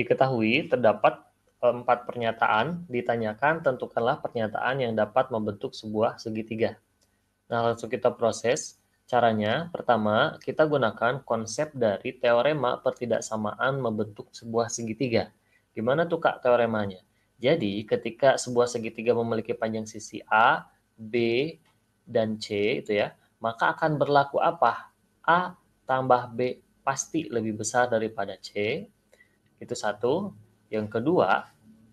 Diketahui terdapat empat pernyataan ditanyakan tentukanlah pernyataan yang dapat membentuk sebuah segitiga. Nah, langsung kita proses. Caranya, pertama, kita gunakan konsep dari teorema pertidaksamaan membentuk sebuah segitiga. Gimana tuh Kak teoremanya? Jadi, ketika sebuah segitiga memiliki panjang sisi A, B, dan C itu ya, maka akan berlaku apa? A tambah B pasti lebih besar daripada C, itu satu. Yang kedua,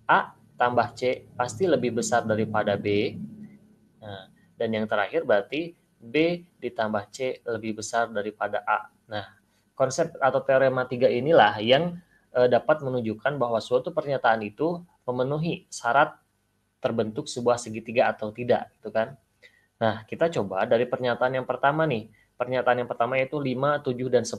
A tambah C pasti lebih besar daripada B. Nah, dan yang terakhir berarti B ditambah C lebih besar daripada A. Nah, konsep atau teorema tiga inilah yang e, dapat menunjukkan bahwa suatu pernyataan itu memenuhi syarat terbentuk sebuah segitiga atau tidak, gitu kan? Nah, kita coba dari pernyataan yang pertama nih. Pernyataan yang pertama yaitu 5, 7, dan 10.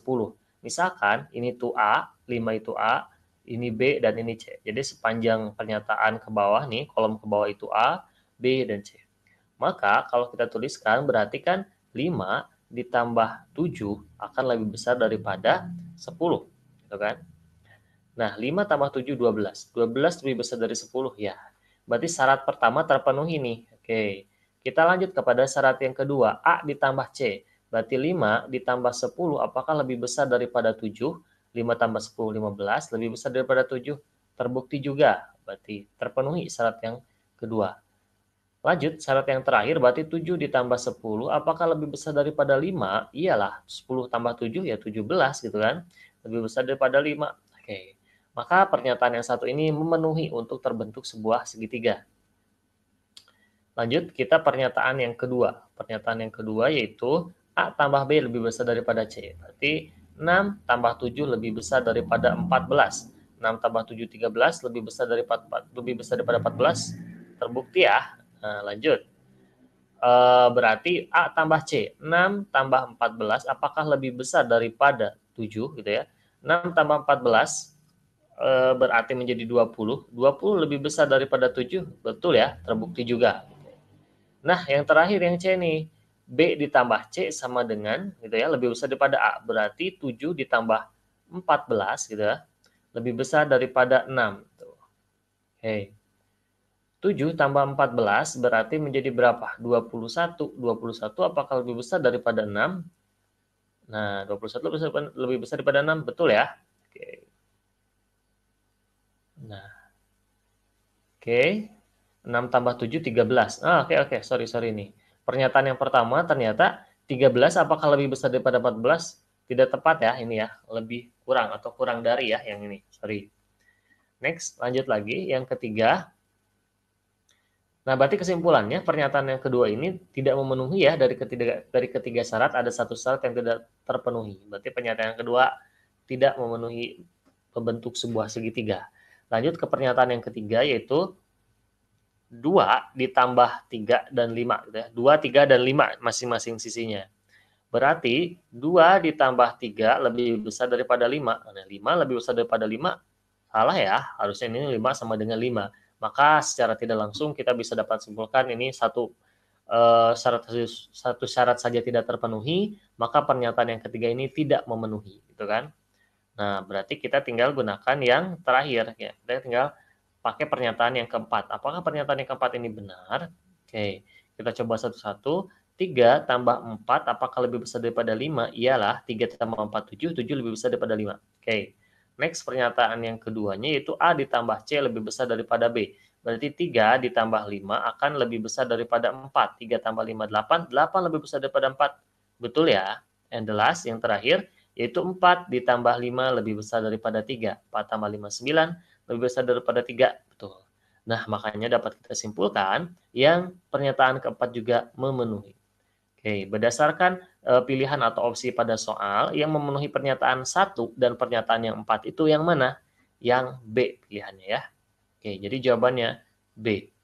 Misalkan ini tuh A, 5 itu A, ini B, dan ini C. Jadi sepanjang pernyataan ke bawah nih, kolom ke bawah itu A, B, dan C. Maka kalau kita tuliskan berarti kan 5 ditambah 7 akan lebih besar daripada 10. Gitu kan? Nah, 5 tambah 7, 12. 12 lebih besar dari 10, ya. Berarti syarat pertama terpenuhi nih. Oke, kita lanjut kepada syarat yang kedua. A ditambah C. Berarti 5 ditambah 10 apakah lebih besar daripada 7? 5 tambah 10, 15, lebih besar daripada 7, terbukti juga, berarti terpenuhi syarat yang kedua. Lanjut, syarat yang terakhir berarti 7 ditambah 10, apakah lebih besar daripada 5? Iyalah, 10 tambah 7 ya 17 gitu kan, lebih besar daripada 5. Oke, maka pernyataan yang satu ini memenuhi untuk terbentuk sebuah segitiga. Lanjut, kita pernyataan yang kedua. Pernyataan yang kedua yaitu A tambah B lebih besar daripada C. Berarti 6 tambah 7 lebih besar daripada 14. 6 tambah 7 13 lebih besar daripada lebih besar daripada 14. Terbukti ya. Nah, lanjut. E, berarti A tambah C. 6 tambah 14 apakah lebih besar daripada 7 gitu ya. 6 tambah 14 e, berarti menjadi 20. 20 lebih besar daripada 7. Betul ya, terbukti juga. Nah, yang terakhir yang C nih. B ditambah C sama dengan gitu ya, lebih besar daripada A. Berarti 7 ditambah 14 gitu ya, lebih besar daripada 6. Tuh. Gitu. Oke. 7 tambah 14 berarti menjadi berapa? 21. 21 apakah lebih besar daripada 6? Nah, 21 lebih besar, lebih besar daripada 6, betul ya? Oke. Nah. Oke. 6 tambah 7, 13. Ah, oke, oke. Sorry, sorry nih. Pernyataan yang pertama ternyata 13 apakah lebih besar daripada 14? Tidak tepat ya ini ya, lebih kurang atau kurang dari ya yang ini. Sorry. Next, lanjut lagi yang ketiga. Nah, berarti kesimpulannya pernyataan yang kedua ini tidak memenuhi ya dari ketiga dari ketiga syarat ada satu syarat yang tidak terpenuhi. Berarti pernyataan yang kedua tidak memenuhi pembentuk sebuah segitiga. Lanjut ke pernyataan yang ketiga yaitu 2 ditambah 3 dan 5 gitu ya. 2, 3 dan 5 masing-masing sisinya. Berarti 2 ditambah 3 lebih besar daripada 5. 5 nah, lebih besar daripada 5 salah ya. Harusnya ini 5 sama dengan 5. Maka secara tidak langsung kita bisa dapat simpulkan ini satu eh, syarat satu syarat saja tidak terpenuhi, maka pernyataan yang ketiga ini tidak memenuhi, gitu kan? Nah, berarti kita tinggal gunakan yang terakhir ya. Kita tinggal pakai pernyataan yang keempat. Apakah pernyataan yang keempat ini benar? Oke, kita coba satu-satu. 3 tambah 4 apakah lebih besar daripada 5? Iyalah, 3 tambah 4, 7. 7 lebih besar daripada 5. Oke. Next, pernyataan yang keduanya yaitu A ditambah C lebih besar daripada B. Berarti 3 ditambah 5 akan lebih besar daripada 4. 3 tambah 5, 8. 8 lebih besar daripada 4. Betul ya? And the last, yang terakhir, yaitu 4 ditambah 5 lebih besar daripada 3. 4 tambah 5, 9 lebih besar daripada tiga betul nah makanya dapat kita simpulkan yang pernyataan keempat juga memenuhi Oke, berdasarkan e, pilihan atau opsi pada soal yang memenuhi pernyataan satu dan pernyataan yang empat itu yang mana? Yang B pilihannya ya. Oke, jadi jawabannya B.